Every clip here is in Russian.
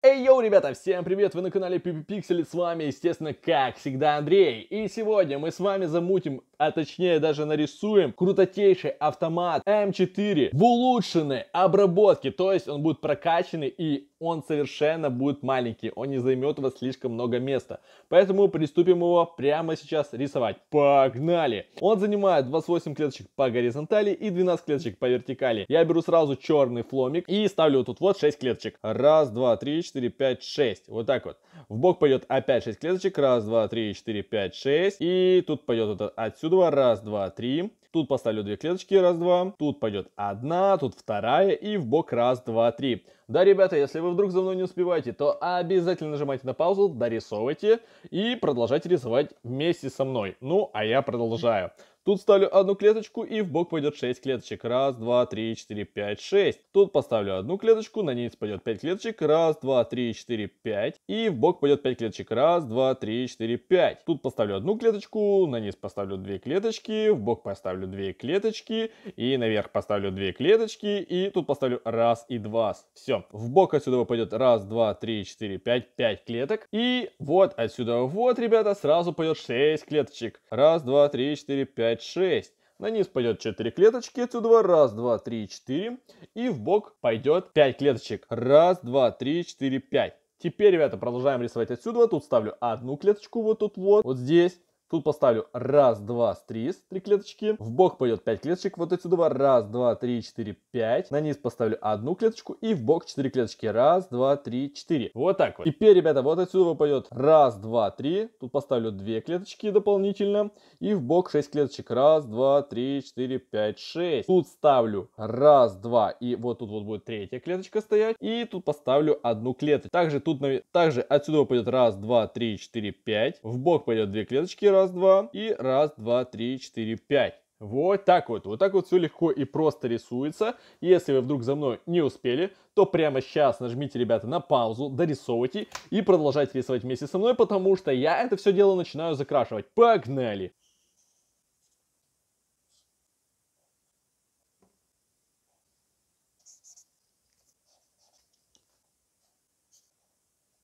Эй, йоу, ребята, всем привет, вы на канале PPPixel, с вами, естественно, как всегда, Андрей. И сегодня мы с вами замутим, а точнее даже нарисуем, крутотейший автомат М4 в улучшенной обработке, то есть он будет прокачанный и он совершенно будет маленький, он не займет у вас слишком много места. Поэтому приступим его прямо сейчас рисовать. Погнали! Он занимает 28 клеточек по горизонтали и 12 клеточек по вертикали. Я беру сразу черный фломик и ставлю тут вот 6 клеточек. Раз, два, три, четыре, пять, шесть. Вот так вот. В бок пойдет опять 6 клеточек. Раз, два, три, четыре, пять, шесть. И тут пойдет вот отсюда. Раз, два, три. Тут поставлю две клеточки, раз-два. Тут пойдет одна, тут вторая и в бок раз-два-три. Да, ребята, если вы вдруг за мной не успеваете, то обязательно нажимайте на паузу, дорисовывайте и продолжайте рисовать вместе со мной. Ну, а я продолжаю. Тут ставлю одну клеточку и в бок пойдет 6 клеточек. Раз, два, три, четыре, пять, шесть. Тут поставлю одну клеточку, на низ пойдет 5 клеточек. Раз, два, три, четыре, пять. И в бок пойдет 5 клеточек. Раз, два, три, четыре, пять. Тут поставлю одну клеточку, на низ поставлю 2 клеточки, в бок поставлю 2 клеточки. И наверх поставлю 2 клеточки. И тут поставлю раз и два. Все. В бок отсюда пойдет раз, два, три, четыре, пять, пять клеток. И вот отсюда вот, ребята, сразу пойдет 6 клеточек. Раз, два, три, четыре, пять. 5, 6. На низ пойдет 4 клеточки, отсюда раз, два, три, четыре, И в бок пойдет 5 клеточек. Раз, два, три, четыре, пять. Теперь, ребята, продолжаем рисовать отсюда. Тут ставлю одну клеточку вот тут вот, вот здесь. Тут поставлю раз, два, три, три клеточки. В бок пойдет 5 клеточек. Вот отсюда раз, два, три, четыре, пять. На низ поставлю одну клеточку и в бок 4 клеточки. Раз, два, три, четыре. Вот так вот. Теперь, ребята, вот отсюда пойдет раз, два, три. Тут поставлю две клеточки дополнительно. И в бок 6 клеточек. Раз, два, три, четыре, пять, шесть. Тут ставлю раз, два. И вот тут вот будет третья клеточка стоять. И тут поставлю одну клеточку. Также тут, также отсюда пойдет раз, два, три, четыре, пять. В бок пойдет две клеточки раз, два. И раз, два, три, четыре, пять. Вот так вот, вот так вот все легко и просто рисуется. Если вы вдруг за мной не успели, то прямо сейчас нажмите, ребята, на паузу, дорисовывайте и продолжайте рисовать вместе со мной, потому что я это все дело начинаю закрашивать. Погнали!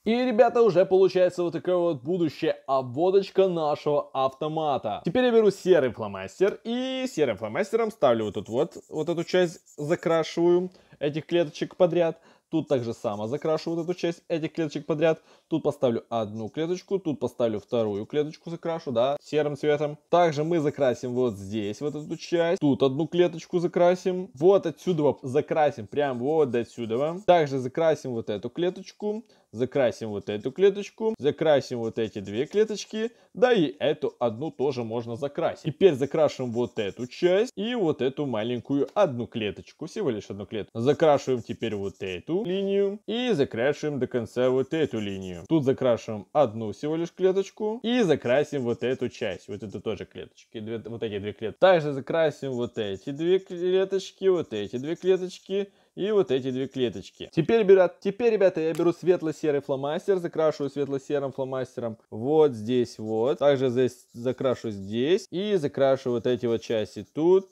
И, ребята, уже получается вот такая вот будущая обводочка нашего автомата. Теперь я беру серый фломастер и серым фломастером ставлю вот тут вот, вот эту часть закрашиваю этих клеточек подряд. Тут также само закрашу вот эту часть этих клеточек подряд. Тут поставлю одну клеточку, тут поставлю вторую клеточку закрашу, да, серым цветом. Также мы закрасим вот здесь вот эту часть. Тут одну клеточку закрасим. Вот отсюда закрасим, прям вот до отсюда. Также закрасим вот эту клеточку. Закрасим вот эту клеточку, закрасим вот эти две клеточки, да и эту одну тоже можно закрасить. Теперь закрашиваем вот эту часть и вот эту маленькую одну клеточку, всего лишь одну клетку. Закрашиваем теперь вот эту линию и закрашиваем до конца вот эту линию. Тут закрашиваем одну всего лишь клеточку и закрасим вот эту часть, вот эту тоже клеточки, две, вот эти две клетки. Также закрасим вот эти две клеточки, вот эти две клеточки и вот эти две клеточки. Теперь, ребят, теперь, ребята, я беру светло-серый фломастер, закрашиваю светло-серым фломастером вот здесь вот. Также здесь закрашу здесь и закрашу вот эти вот части тут,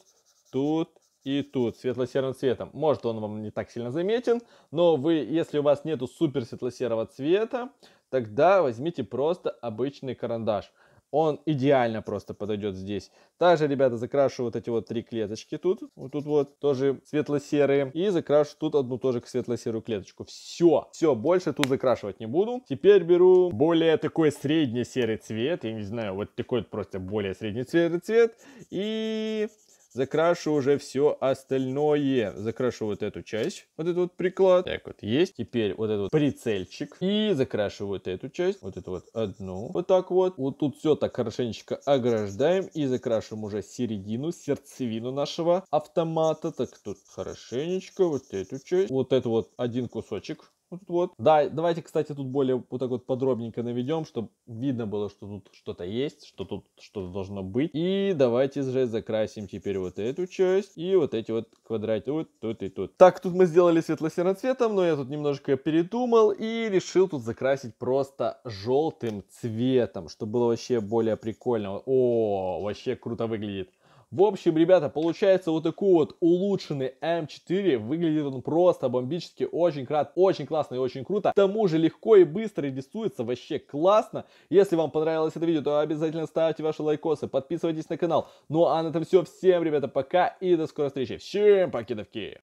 тут и тут светло-серым цветом. Может он вам не так сильно заметен, но вы, если у вас нету супер светло-серого цвета, тогда возьмите просто обычный карандаш он идеально просто подойдет здесь. Также, ребята, закрашу вот эти вот три клеточки тут. Вот тут вот тоже светло-серые. И закрашу тут одну тоже к светло-серую клеточку. Все, все, больше тут закрашивать не буду. Теперь беру более такой средний серый цвет. Я не знаю, вот такой вот просто более средний серый цвет. И закрашу уже все остальное. Закрашу вот эту часть, вот этот вот приклад. Так вот есть. Теперь вот этот вот прицельчик. И закрашу вот эту часть, вот эту вот одну. Вот так вот. Вот тут все так хорошенечко ограждаем и закрашиваем уже середину, сердцевину нашего автомата. Так тут хорошенечко вот эту часть. Вот это вот один кусочек вот, вот. Да, давайте, кстати, тут более вот так вот подробненько наведем, чтобы видно было, что тут что-то есть, что тут что-то должно быть. И давайте же закрасим теперь вот эту часть и вот эти вот квадраты вот тут и тут. Так, тут мы сделали светло-серым цветом, но я тут немножко передумал и решил тут закрасить просто желтым цветом, чтобы было вообще более прикольно. О, вообще круто выглядит. В общем, ребята, получается вот такой вот улучшенный М4. Выглядит он просто бомбически, очень, крат, очень классно и очень круто. К тому же легко и быстро рисуется, вообще классно. Если вам понравилось это видео, то обязательно ставьте ваши лайкосы, подписывайтесь на канал. Ну а на этом все. Всем, ребята, пока и до скорой встречи. Всем покидовки!